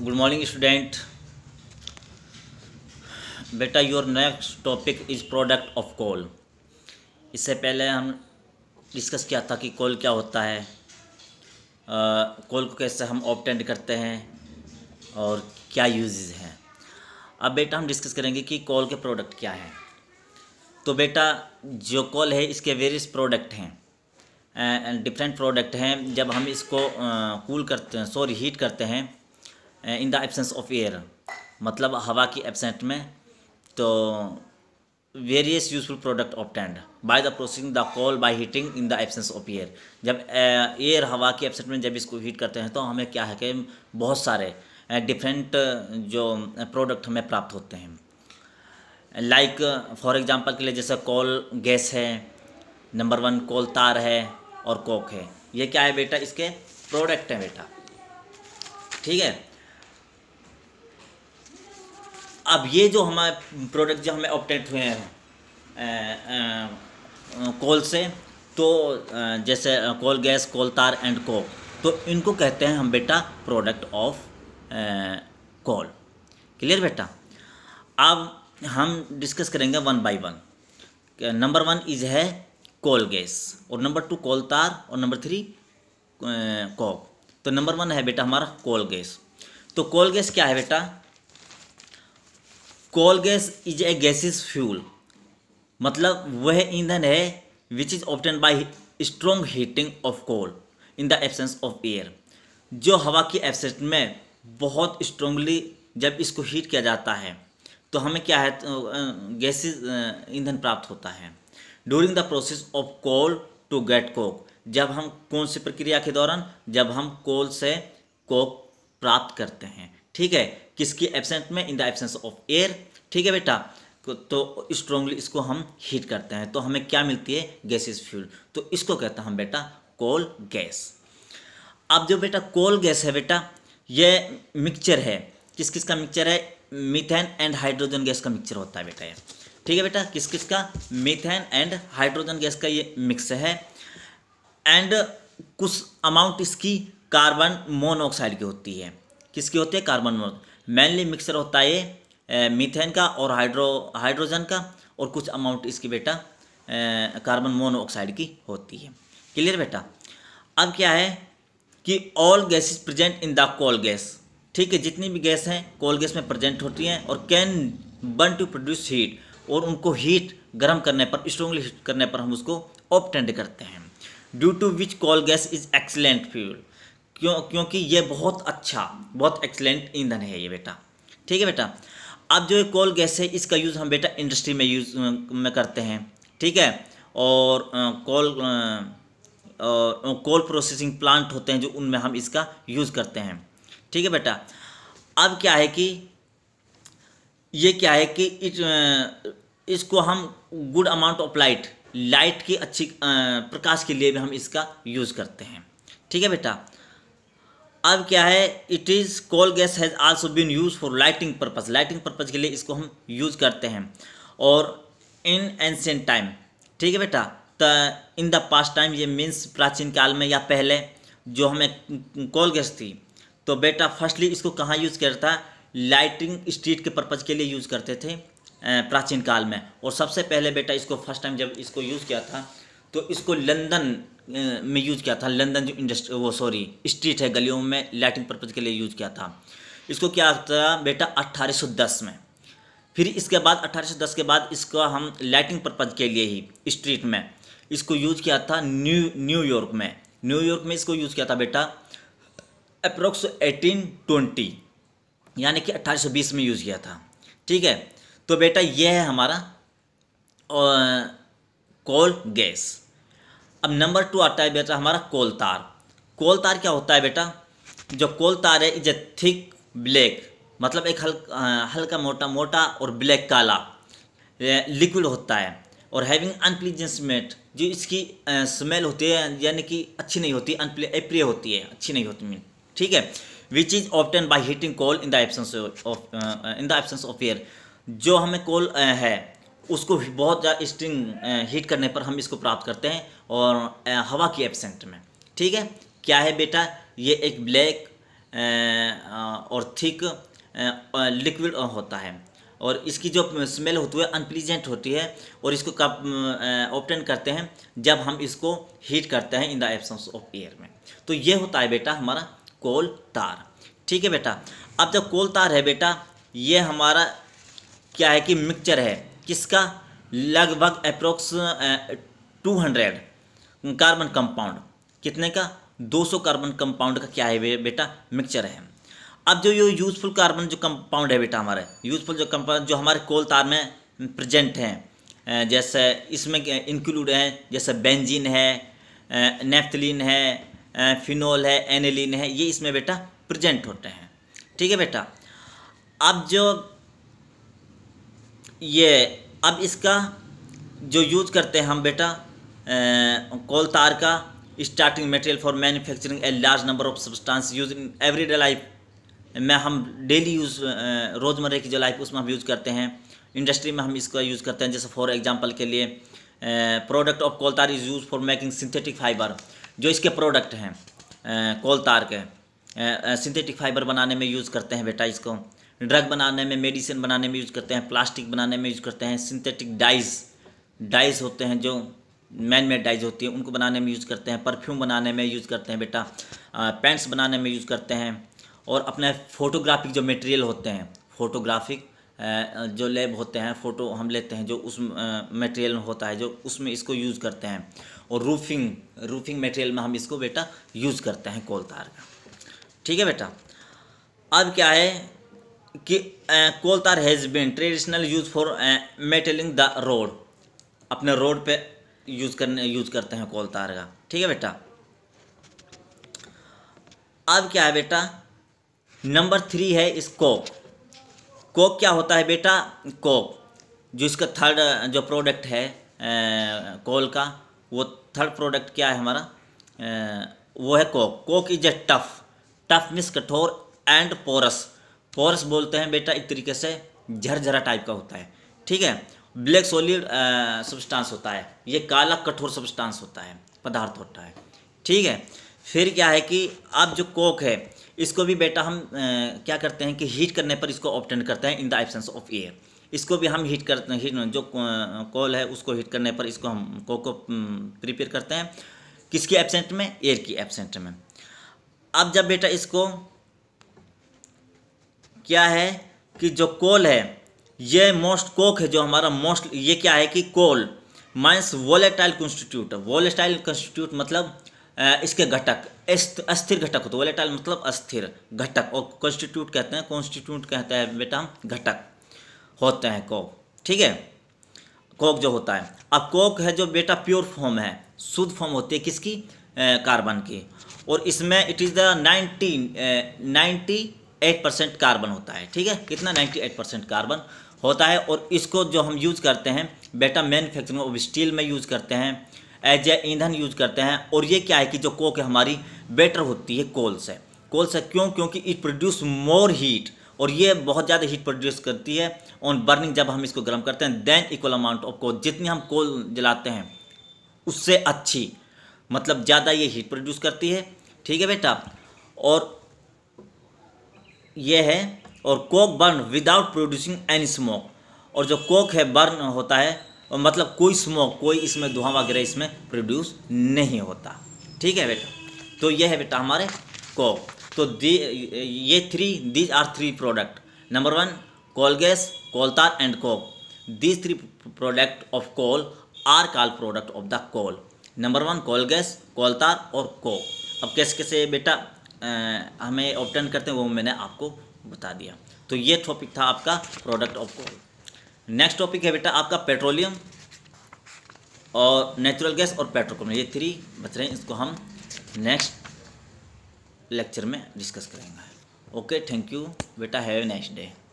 good morning student बेटा your next topic is product of coal इससे पहले हम डिस्कस किया था कि कॉल क्या होता है कॉल को कैसे हम ऑप्टेंड करते हैं और क्या यूजेस हैं अब बेटा हम डिस्कस करेंगे कि कॉल के प्रोडक्ट क्या हैं तो बेटा जो कॉल है इसके वेरियस प्रोडक्ट हैं डिफरेंट प्रोडक्ट हैं जब हम इसको कूल करते हैं सॉरी हीट करते हैं in the absence of air मतलब हवा की एबसेंट में तो various useful product obtained by the processing the coal by heating in the absence of air जब एयर eh, हवा की एबसेंट में जब इसको हीट करते हैं तो हमें क्या है कि बहुत सारे डिफरेंट eh, eh, जो प्रोडक्ट हमें प्राप्त होते हैं लाइक फॉर एग्जांपल के लिए जैसे कॉल गैस है नंबर वन कॉल तार है और कोक है ये क्या है बेटा इसके प्रोडक्ट हैं बेटा ठीक है अब ये जो हमारे प्रोडक्ट जो हमें अपडेट हुए हैं कोल से तो जैसे कोल गैस कोल तार एंड को तो इनको कहते हैं हम बेटा प्रोडक्ट ऑफ कोल क्लियर बेटा अब हम डिस्कस करेंगे one by one number one is है कोल गैस और नंबर टू कोल तार और नंबर थ्री कॉक तो नंबर वन है बेटा हमारा कोल गैस तो कोल गैस क्या है बेटा coal gas is a gaseous fuel मतलब वह ईंधन है which is obtained by strong heating of coal in the absence of air जो हवा की एबसेंस में बहुत स्ट्रोंगली जब इसको हीट किया जाता है तो हमें क्या है गैसेस तो, ईंधन प्राप्त होता है during the process of coal to get coke जब हम कौन सी प्रक्रिया के दौरान जब हम कोल से कोक प्राप्त करते हैं ठीक है किसकी एब्सेंस में in the absence of air ठीक है बेटा तो स्ट्रॉन्गली इसको हम हीट करते हैं तो हमें क्या मिलती है गैसेस फ्यूल तो इसको कहते हैं हम बेटा कोल गैस अब जो बेटा कोल गैस है बेटा यह मिक्सचर है किस किस का मिक्सचर है मीथेन एंड हाइड्रोजन गैस का मिक्सचर होता है बेटा ये ठीक है बेटा किस किस का मीथेन एंड हाइड्रोजन गैस का ये मिक्स है एंड कुछ अमाउंट इसकी कार्बन मोनोऑक्साइड की होती है किसके होते हैं कार्बन मोनोक्साइड मेनली मिक्सर होता है मीथेन का और हाइड्रो हाइड्रोजन का और कुछ अमाउंट इसकी बेटा कार्बन मोनोऑक्साइड की होती है क्लियर बेटा अब क्या है कि all is present in the coal gas ठीक है जितनी भी गैस हैं कोल गैस में प्रजेंट होती हैं और can burn to produce heat और उनको हीट गर्म करने पर स्ट्रॉन्गली हीट करने पर हम उसको ऑप्टेंड करते हैं due to which coal gas is excellent fuel क्यों क्योंकि ये बहुत अच्छा बहुत एक्सलेंट ईंधन है ये बेटा ठीक है बेटा अब जो कोल गैस है इसका यूज़ हम बेटा इंडस्ट्री में यूज़ में करते हैं ठीक है और कोल कोल प्रोसेसिंग प्लांट होते हैं जो उनमें हम इसका यूज़ करते हैं ठीक है बेटा अब क्या है कि ये क्या है कि इस, इसको हम good amount of light light की अच्छी प्रकाश के लिए भी हम इसका यूज़ करते हैं ठीक है बेटा अब क्या है it is coal gas has also been use for lighting purpose lighting purpose के लिए इसको हम यूज़ करते हैं और इन एंसेंट टाइम ठीक है बेटा इन द पास्ट टाइम ये मीन्स प्राचीन काल में या पहले जो हमें कोल गैस थी तो बेटा फर्स्टली इसको कहाँ यूज़ करता लाइटिंग स्ट्रीट के पर्पज़ के लिए यूज़ करते थे प्राचीन काल में और सबसे पहले बेटा इसको फर्स्ट टाइम जब इसको यूज़ किया था तो इसको लंदन में यूज़ किया था लंदन जो इंडस्ट्री वो सॉरी स्ट्रीट है गलियों में लाइटिंग पर्पज़ के लिए यूज़ किया था इसको क्या था बेटा 1810 में फिर इसके बाद 1810 के बाद इसको हम लाइटिंग पर्पज़ के लिए ही स्ट्रीट में इसको यूज़ किया था न्यू न्यूयॉर्क में न्यूयॉर्क में इसको यूज़ किया था बेटा अप्रोक्स 1820 यानी कि 1820 में यूज़ किया था ठीक है तो बेटा यह है हमारा और कोल गैस अब नंबर टू आता है बेटा हमारा कोल तार कोल तार क्या होता है बेटा जो कोल तार है इज ए थिक ब्लैक मतलब एक हल्का हल्का मोटा मोटा और ब्लैक काला लिक्विड होता है और हैविंग अनप्लीजेंट स्मेट जो इसकी स्मेल होती है यानी कि अच्छी नहीं होती अप्रिय होती है अच्छी नहीं होती ठीक है which is obtained by heating coal in the absence of in the absence of air जो हमें कोल है उसको बहुत ज़्यादा स्ट्रिंग हीट करने पर हम इसको प्राप्त करते हैं और हवा की एबसेंट में ठीक है क्या है बेटा ये एक ब्लैक और थिक लिक्विड होता है और इसकी जो स्मेल होती है अनप्लीजेंट होती है और इसको कब ऑप्टेन करते हैं जब हम इसको हीट करते हैं in the absence of air में तो ये होता है बेटा हमारा कोल तार ठीक है बेटा अब जब कोल तार है बेटा ये हमारा क्या है कि मिक्सचर है किसका लगभग approx two hundred carbon compound कितने का 200 कार्बन कंपाउंड का क्या है बेटा मिक्सचर है अब जो ये यूजफुल कार्बन जो कंपाउंड है बेटा हमारे यूजफुल जो कंपाउंड जो हमारे कोल तार में प्रेजेंट हैं जैसे इसमें इंक्लूड हैं जैसे बेंजीन है नेफ्थलिन है फिनोल है एनिलिन है ये इसमें बेटा प्रेजेंट होते हैं ठीक है बेटा अब जो ये अब इसका जो यूज़ करते हैं हम बेटा कोल तार का starting material for manufacturing a large number of substance use in everyday life में हम डेली यूज़ रोज़मर्रा की जो लाइफ उसमें हम यूज़ करते हैं इंडस्ट्री में हम इसका यूज़ करते हैं जैसे फॉर एग्जांपल के लिए product of coal tar is use for making synthetic fibre जो इसके प्रोडक्ट हैं कोल तार के सिंथेटिक फाइबर बनाने में यूज़ करते हैं बेटा इसको ड्रग बनाने में मेडिसिन बनाने में यूज़ करते हैं प्लास्टिक बनाने में यूज़ करते हैं सिंथेटिक डाइज डाइज होते हैं जो मैन मेड डाइज होती है उनको बनाने में यूज़ करते हैं परफ्यूम बनाने में यूज़ करते हैं बेटा पेंट्स बनाने में यूज़ करते हैं और अपने फोटोग्राफिक जो मटेरियल होते हैं फोटोग्राफिक जो लेब होते हैं फ़ोटो हम लेते हैं जो उस मटेरियल होता है जो उसमें इसको यूज़ करते हैं और रूफिंग रूफिंग मटेरियल में हम इसको बेटा यूज़ करते हैं कोल तार का ठीक है बेटा अब क्या है कि coal tar has been traditional use for metalling the road अपने रोड पे यूज़ करने यूज़ करते हैं कोल तार का ठीक है बेटा अब क्या है बेटा नंबर थ्री है इस कोक कोक क्या होता है बेटा कोक जो इसका थर्ड जो प्रोडक्ट है कोल का वो थर्ड प्रोडक्ट क्या है हमारा वो है coke coke is a tough tough मिस कठोर एंड पोरस पोर्स बोलते हैं बेटा एक तरीके से झरझरा टाइप का होता है ठीक है ब्लैक सॉलिड सब्सटेंस होता है ये काला कठोर सब्सटेंस होता है पदार्थ होता है ठीक है फिर क्या है कि अब जो कोक है इसको भी बेटा हम आ, क्या करते हैं कि हीट करने पर इसको ऑप्टेंड करते हैं in the absence of air इसको भी हम हीट करते हैं हीट जो कोल है उसको हीट करने पर इसको हम कोक को प्रिपेयर करते हैं किसकी एबसेंट में एयर की एबसेंट में अब जब बेटा इसको क्या है कि जो कोल है ये मोस्ट कोक है जो हमारा मोस्ट ये क्या है कि coal minus volatile constituent volatile constituent मतलब इसके घटक अस्थिर घटक होते वोलेटाइल मतलब अस्थिर घटक और कॉन्स्टिट्यूट कहते हैं कॉन्स्टिट्यूट कहते हैं बेटा घटक होते हैं कोक ठीक है कोक जो होता है अब कोक है जो बेटा प्योर फॉर्म है शुद्ध फॉर्म होती है किसकी कार्बन की और इसमें it is the ninety ninety eight percent carbon होता है ठीक है कितना नाइन्टी एट परसेंट कार्बन होता है और इसको जो हम यूज़ करते हैं बेटा मैन्युफैक्चरिंग ऑफ स्टील में यूज़ करते हैं एज ए ईंधन यूज करते हैं और ये क्या है कि जो कोक है हमारी बेटर होती है कोल से कोल से क्यों क्योंकि इट प्रोड्यूस मोर हीट और ये बहुत ज़्यादा हीट प्रोड्यूस करती है ऑन बर्निंग जब हम इसको गर्म करते हैं then equal amount of coal जितनी हम कोल जलाते हैं उससे अच्छी मतलब ज़्यादा ये हीट प्रोड्यूस करती है ठीक है बेटा और ये है और coke burn without producing any smoke और जो कोक है बर्न होता है और मतलब कोई स्मोक कोई इसमें धुआं वगैरह इसमें प्रोड्यूस नहीं होता ठीक है बेटा तो ये है बेटा हमारे कोक तो ये three these are three product number one coal gas coal tar and coke these three product of coal are coal product of the coal number one coal gas coal और कोक अब कैसे कैसे बेटा हमें ऑप्टन करते हैं वो मैंने आपको बता दिया तो ये टॉपिक था आपका product of coal next topic है बेटा आपका पेट्रोलियम और नेचुरल गैस और पेट्रोकोम ये थ्री बच रहे हैं इसको हम नेक्स्ट लेक्चर में डिस्कस करेंगे ओके थैंक यू बेटा हैव नेक्स्ट डे